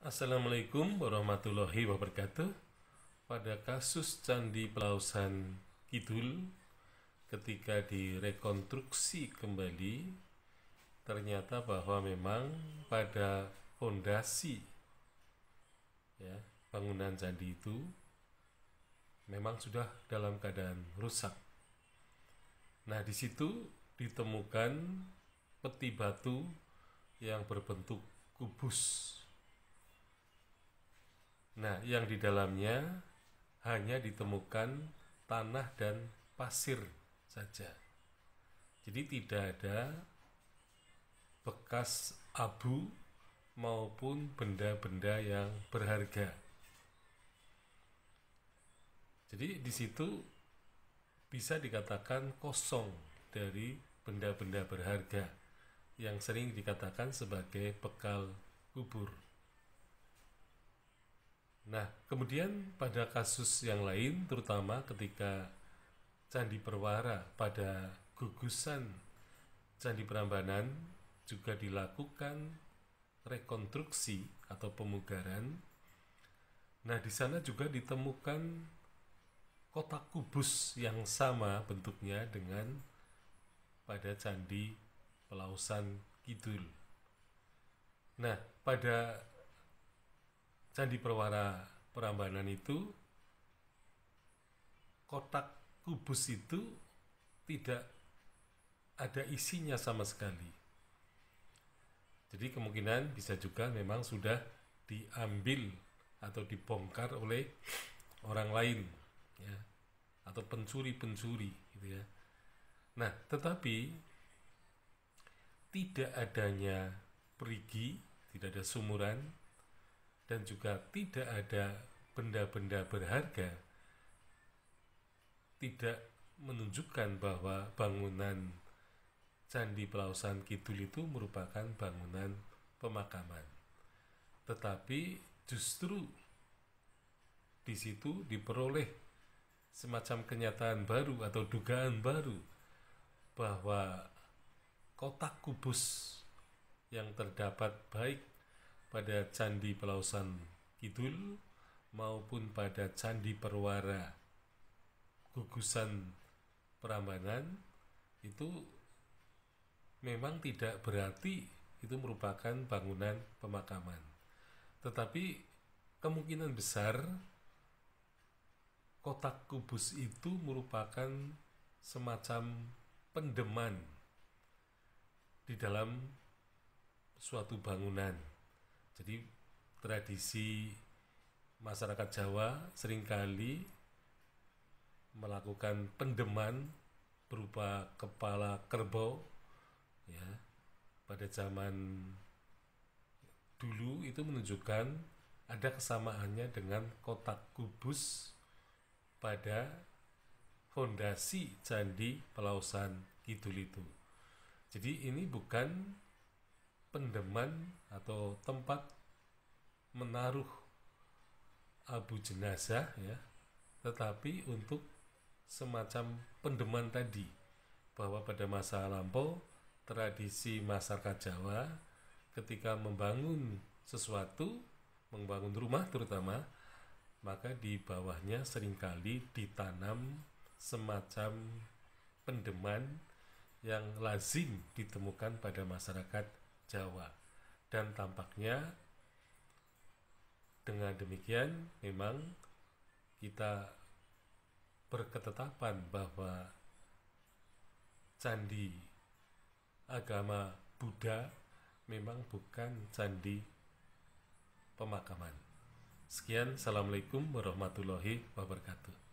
Assalamualaikum warahmatullahi wabarakatuh. Pada kasus Candi Pelausan Kidul, ketika direkonstruksi kembali, ternyata bahwa memang pada fondasi ya, bangunan candi itu memang sudah dalam keadaan rusak. Nah, di situ ditemukan peti batu yang berbentuk kubus Nah, yang di dalamnya hanya ditemukan tanah dan pasir saja. Jadi tidak ada bekas abu maupun benda-benda yang berharga. Jadi di situ bisa dikatakan kosong dari benda-benda berharga yang sering dikatakan sebagai bekal kubur. Nah, kemudian pada kasus yang lain, terutama ketika Candi Perwara pada gugusan Candi Prambanan juga dilakukan rekonstruksi atau pemugaran. Nah, di sana juga ditemukan kotak kubus yang sama bentuknya dengan pada Candi Pelausan Kidul. Nah, pada Candi Perwara Prambanan itu kotak kubus itu tidak ada isinya sama sekali. Jadi kemungkinan bisa juga memang sudah diambil atau dibongkar oleh orang lain ya atau pencuri-pencuri gitu ya. Nah, tetapi tidak adanya perigi, tidak ada sumuran, dan juga tidak ada benda-benda berharga tidak menunjukkan bahwa bangunan Candi Pelausan Kidul itu merupakan bangunan pemakaman. Tetapi justru di situ diperoleh semacam kenyataan baru atau dugaan baru bahwa kotak kubus yang terdapat baik pada Candi Pelausan Kidul maupun pada Candi Perwara gugusan perambanan itu memang tidak berarti itu merupakan bangunan pemakaman. Tetapi kemungkinan besar kotak kubus itu merupakan semacam pendeman di dalam suatu bangunan jadi tradisi masyarakat Jawa seringkali melakukan pendeman berupa kepala kerbau ya pada zaman dulu itu menunjukkan ada kesamaannya dengan kotak kubus pada fondasi candi Pelausan Kidul itu. Jadi ini bukan pendeman atau tempat menaruh abu jenazah ya tetapi untuk semacam pendeman tadi bahwa pada masa lampau tradisi masyarakat Jawa ketika membangun sesuatu membangun rumah terutama maka di bawahnya seringkali ditanam semacam pendeman yang lazim ditemukan pada masyarakat Jawa. Dan tampaknya dengan demikian memang kita berketetapan bahwa candi agama Buddha memang bukan candi pemakaman. Sekian, Assalamualaikum warahmatullahi wabarakatuh.